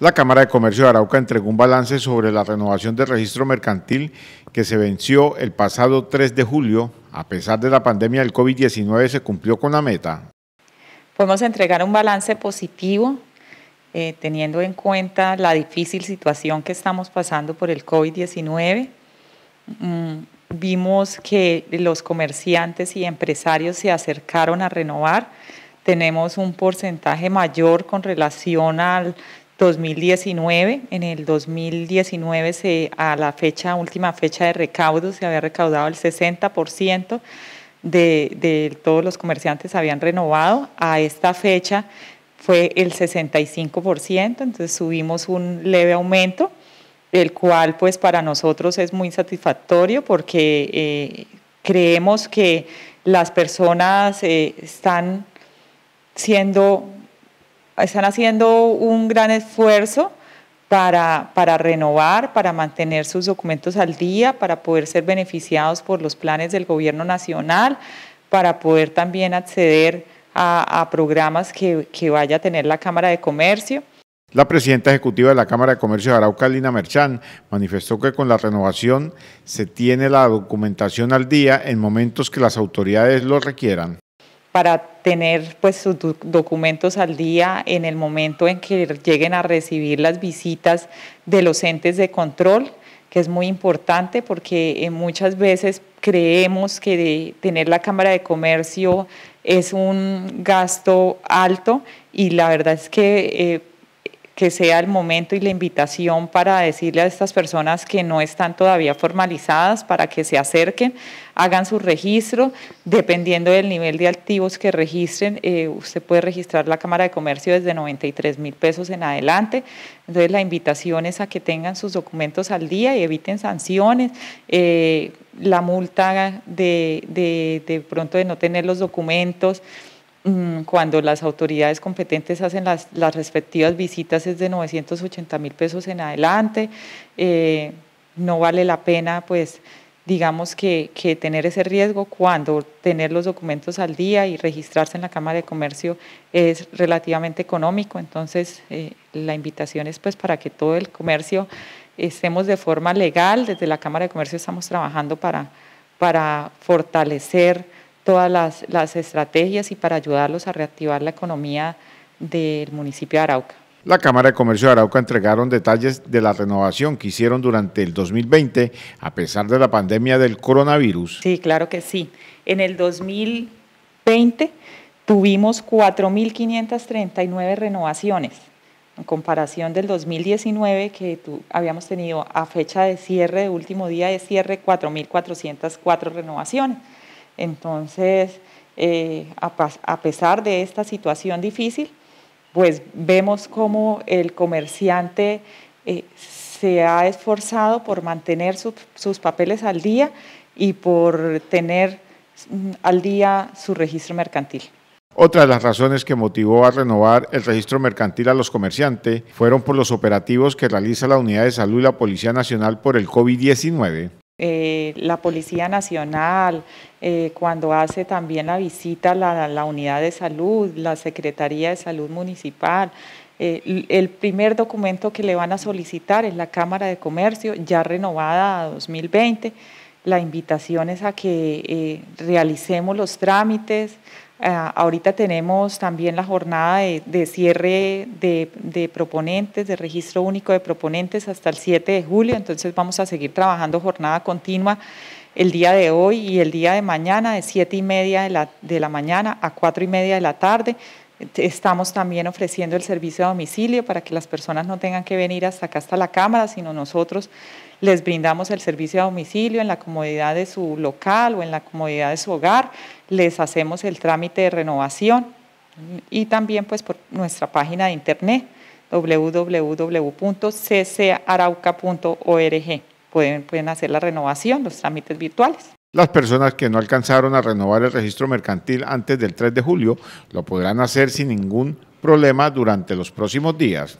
La Cámara de Comercio de Arauca entregó un balance sobre la renovación del registro mercantil que se venció el pasado 3 de julio. A pesar de la pandemia del COVID-19 se cumplió con la meta. Podemos entregar un balance positivo eh, teniendo en cuenta la difícil situación que estamos pasando por el COVID-19. Mm, vimos que los comerciantes y empresarios se acercaron a renovar. Tenemos un porcentaje mayor con relación al 2019. En el 2019, se, a la fecha, última fecha de recaudo, se había recaudado el 60% de, todos los comerciantes habían renovado. A esta fecha fue el 65%, entonces subimos un leve aumento, el cual pues para nosotros es muy satisfactorio porque eh, creemos que las personas eh, están siendo están haciendo un gran esfuerzo para, para renovar, para mantener sus documentos al día, para poder ser beneficiados por los planes del gobierno nacional, para poder también acceder a, programas que, vaya a tener la Cámara de Comercio. La presidenta ejecutiva de la Cámara de Comercio de Arauca, Lina Merchán, manifestó que con la renovación se tiene la documentación al día en momentos que las autoridades lo requieran para tener pues sus documentos al día en el momento en que lleguen a recibir las visitas de los entes de control, que es muy importante porque eh, muchas veces creemos que tener la Cámara de Comercio es un gasto alto y la verdad es que eh, que sea el momento y la invitación para decirle a estas personas que no están todavía formalizadas para que se acerquen, hagan su registro, dependiendo del nivel de activos que registren, eh, usted puede registrar la Cámara de Comercio desde 93 mil pesos en adelante, entonces la invitación es a que tengan sus documentos al día y eviten sanciones, eh, la multa de pronto de no tener los documentos, Mm, cuando las autoridades competentes hacen las, respectivas visitas es de 980 mil pesos en adelante. Eh, no vale la pena, pues, digamos que, tener ese riesgo cuando tener los documentos al día y registrarse en la Cámara de Comercio es relativamente económico. Entonces, eh, la invitación es pues para que todo el comercio estemos de forma legal. Desde la Cámara de Comercio estamos trabajando para fortalecer todas las, estrategias y para ayudarlos a reactivar la economía del municipio de Arauca. La Cámara de Comercio de Arauca entregaron detalles de la renovación que hicieron durante el 2020 a pesar de la pandemia del coronavirus. Sí, claro que sí. En el 2020 tuvimos 4.539 renovaciones en comparación del 2019 que tú, habíamos tenido a fecha de cierre, de último día de cierre, 4.404 renovaciones. Entonces, eh, a, pesar de esta situación difícil, pues vemos cómo el comerciante eh, se ha esforzado por mantener sus papeles al día y por tener mm, al día su registro mercantil. Otra de las razones que motivó a renovar el registro mercantil a los comerciantes fueron por los operativos que realiza la Unidad de Salud y la Policía Nacional por el COVID-19. Eh, la Policía Nacional, eh, cuando hace también la visita la, la, unidad de salud, la Secretaría de Salud Municipal. Eh, el primer documento que le van a solicitar es la Cámara de Comercio, ya renovada a 2020. La invitación es a que realicemos los trámites, Ah, ahorita tenemos también la jornada de, cierre de, proponentes, de registro único de proponentes hasta el 7 de julio, entonces vamos a seguir trabajando jornada continua el día de hoy y el día de mañana de 7 y media de la, de la mañana a 4 y media de la tarde. Estamos también ofreciendo el servicio a domicilio para que las personas no tengan que venir hasta acá, hasta la Cámara, sino nosotros les brindamos el servicio a domicilio en la comodidad de su local o en la comodidad de su hogar, les hacemos el trámite de renovación y también pues por nuestra página de internet www.ccarauca.org. Pueden, pueden hacer la renovación, los trámites virtuales. Las personas que no alcanzaron a renovar el registro mercantil antes del 3 de julio lo podrán hacer sin ningún problema durante los próximos días.